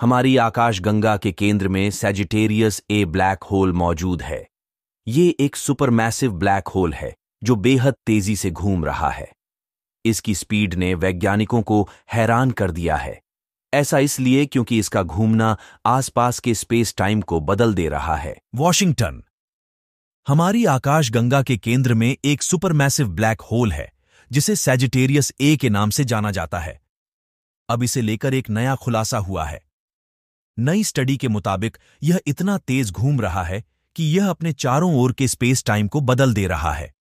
हमारी आकाशगंगा के केंद्र में सैजिटेरियस ए ब्लैक होल मौजूद है ये एक सुपरमैसिव ब्लैक होल है जो बेहद तेजी से घूम रहा है इसकी स्पीड ने वैज्ञानिकों को हैरान कर दिया है ऐसा इसलिए क्योंकि इसका घूमना आसपास के स्पेस टाइम को बदल दे रहा है वॉशिंगटन हमारी आकाशगंगा के केंद्र में एक सुपरमैसिव ब्लैक होल है जिसे सैजिटेरियस ए के नाम से जाना जाता है अब इसे लेकर एक नया खुलासा हुआ है नई स्टडी के मुताबिक यह इतना तेज घूम रहा है कि यह अपने चारों ओर के स्पेस टाइम को बदल दे रहा है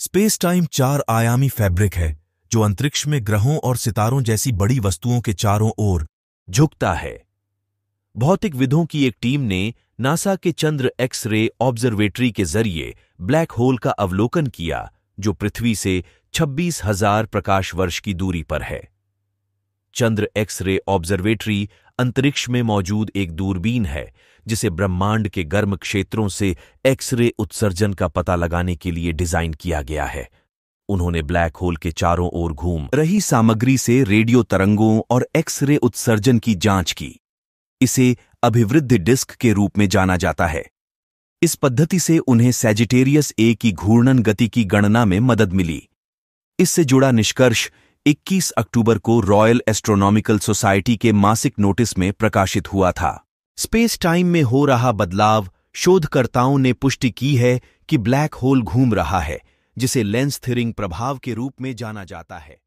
स्पेस टाइम चार आयामी फैब्रिक है जो अंतरिक्ष में ग्रहों और सितारों जैसी बड़ी वस्तुओं के चारों ओर झुकता है भौतिक विधों की एक टीम ने नासा के चंद्र एक्स रे ऑब्जर्वेटरी के जरिए ब्लैक होल का अवलोकन किया जो पृथ्वी से छब्बीस हजार प्रकाश वर्ष की दूरी पर है चंद्र एक्स रे ऑब्जर्वेटरी अंतरिक्ष में मौजूद एक दूरबीन है जिसे ब्रह्मांड के गर्म क्षेत्रों से एक्सरे उत्सर्जन का पता लगाने के लिए डिजाइन किया गया है उन्होंने ब्लैक होल के चारों ओर घूम रही सामग्री से रेडियो तरंगों और एक्सरे उत्सर्जन की जांच की इसे अभिवृद्ध डिस्क के रूप में जाना जाता है इस पद्धति से उन्हें सेजिटेरियस ए की घूर्णन गति की गणना में मदद मिली इससे जुड़ा निष्कर्ष 21 अक्टूबर को रॉयल एस्ट्रोनॉमिकल सोसाइटी के मासिक नोटिस में प्रकाशित हुआ था स्पेस टाइम में हो रहा बदलाव शोधकर्ताओं ने पुष्टि की है कि ब्लैक होल घूम रहा है जिसे लेंस थिरिंग प्रभाव के रूप में जाना जाता है